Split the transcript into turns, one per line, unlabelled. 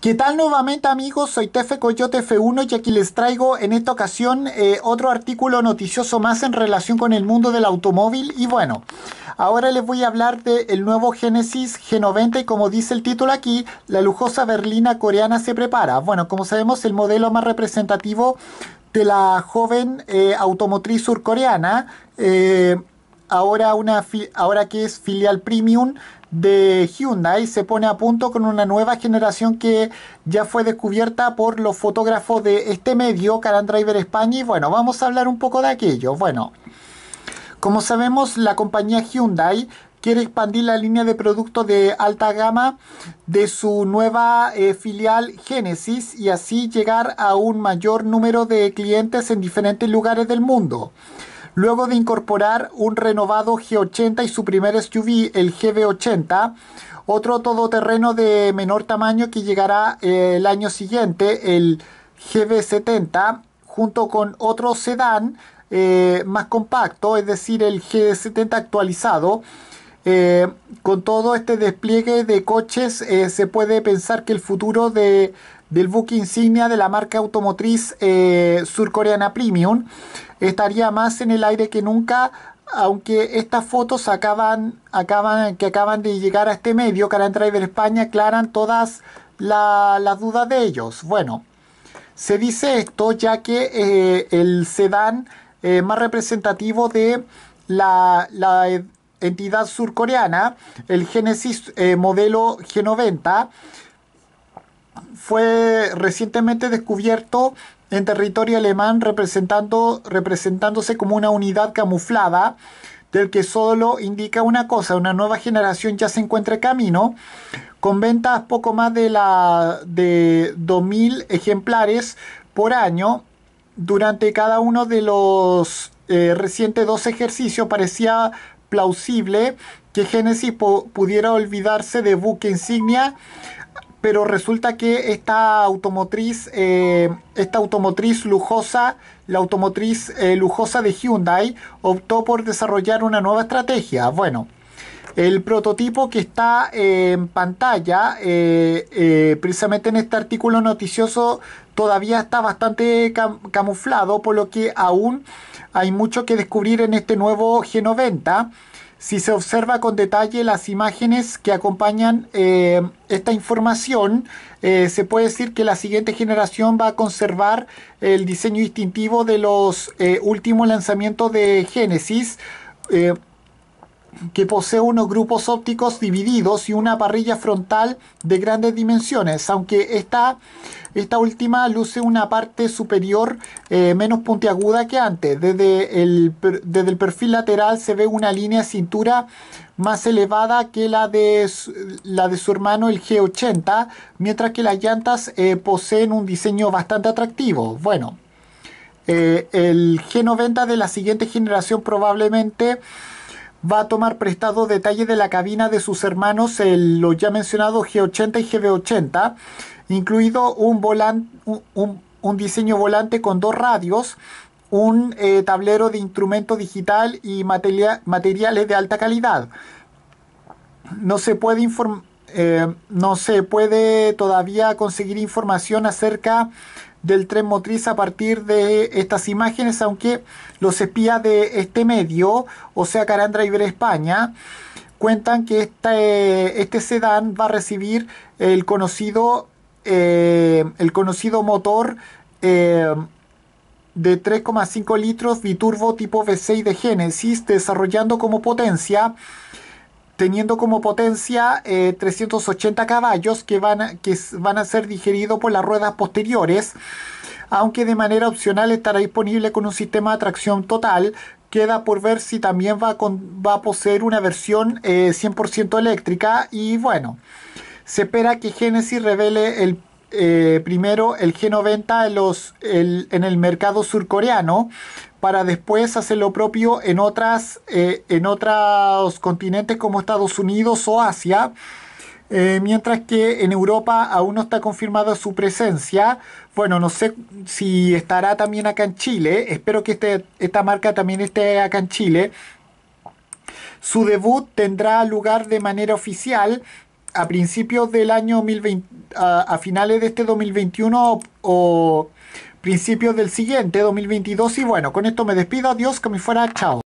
¿Qué tal nuevamente amigos? Soy Tefe Coyote F1 y aquí les traigo en esta ocasión eh, otro artículo noticioso más en relación con el mundo del automóvil y bueno, ahora les voy a hablar del nuevo Genesis G90 y como dice el título aquí, la lujosa berlina coreana se prepara. Bueno, como sabemos el modelo más representativo de la joven eh, automotriz surcoreana, eh, ahora, una ahora que es filial premium de Hyundai se pone a punto con una nueva generación que ya fue descubierta por los fotógrafos de este medio, and Driver España, y bueno, vamos a hablar un poco de aquello. Bueno, como sabemos, la compañía Hyundai quiere expandir la línea de productos de alta gama de su nueva eh, filial Genesis y así llegar a un mayor número de clientes en diferentes lugares del mundo luego de incorporar un renovado G80 y su primer SUV, el GV80, otro todoterreno de menor tamaño que llegará eh, el año siguiente, el GV70, junto con otro sedán eh, más compacto, es decir, el G70 actualizado, eh, con todo este despliegue de coches, eh, se puede pensar que el futuro del buque insignia de la marca automotriz eh, surcoreana Premium estaría más en el aire que nunca, aunque estas fotos acaban, acaban, que acaban de llegar a este medio, Caran Driver España, aclaran todas las dudas de ellos. Bueno, se dice esto ya que el sedán más representativo de la, la entidad surcoreana, el Genesis eh, modelo G90, fue recientemente descubierto en territorio alemán representando, representándose como una unidad camuflada del que solo indica una cosa, una nueva generación ya se encuentra camino, con ventas poco más de, la, de 2.000 ejemplares por año. Durante cada uno de los eh, recientes dos ejercicios parecía plausible que Genesis pudiera olvidarse de buque insignia, pero resulta que esta automotriz, eh, esta automotriz lujosa, la automotriz eh, lujosa de Hyundai, optó por desarrollar una nueva estrategia. Bueno, el prototipo que está en pantalla, eh, precisamente en este artículo noticioso todavía está bastante camuflado, por lo que aún hay mucho que descubrir en este nuevo G90. Si se observa con detalle las imágenes que acompañan eh, esta información, eh, se puede decir que la siguiente generación va a conservar el diseño distintivo de los eh, últimos lanzamientos de Genesis que posee unos grupos ópticos divididos y una parrilla frontal de grandes dimensiones, aunque esta, esta última luce una parte superior eh, menos puntiaguda que antes. Desde el, desde el, perfil lateral se ve una línea cintura más elevada que la de, la de su hermano el G80, mientras que las llantas eh, poseen un diseño bastante atractivo. Bueno, eh, el G90 de la siguiente generación probablemente va a tomar prestado detalle de la cabina de sus hermanos, los ya mencionados G80 y GB80, incluido un, volante, un, diseño volante con dos radios, un eh, tablero de instrumento digital y materiales de alta calidad. No se puede eh, no se puede todavía conseguir información acerca del tren motriz a partir de estas imágenes, aunque los espías de este medio, o sea Carandra España, cuentan que este, este sedán va a recibir el conocido, eh, el conocido motor eh, de 3,5 litros biturbo tipo V6 de Genesis, desarrollando como potencia teniendo como potencia 380 eh, caballos que van, a, que van a ser digeridos por las ruedas posteriores, aunque de manera opcional estará disponible con un sistema de tracción total. Queda por ver si también va a, va a poseer una versión 100% eh, eléctrica y bueno, se espera que Genesis revele el eh, primero el G90 en, los, el, en el mercado surcoreano para después hacer lo propio en, otras, eh, en otros continentes como Estados Unidos o Asia. Eh, mientras que en Europa aún no está confirmada su presencia. Bueno, no sé si estará también acá en Chile. Espero que este, esta marca también esté acá en Chile. Su debut tendrá lugar de manera oficial a principios del año 2020, a, finales de este 2021 o principios del siguiente, 2022. Y bueno, con esto me despido. Adiós, que me fuera. Chao.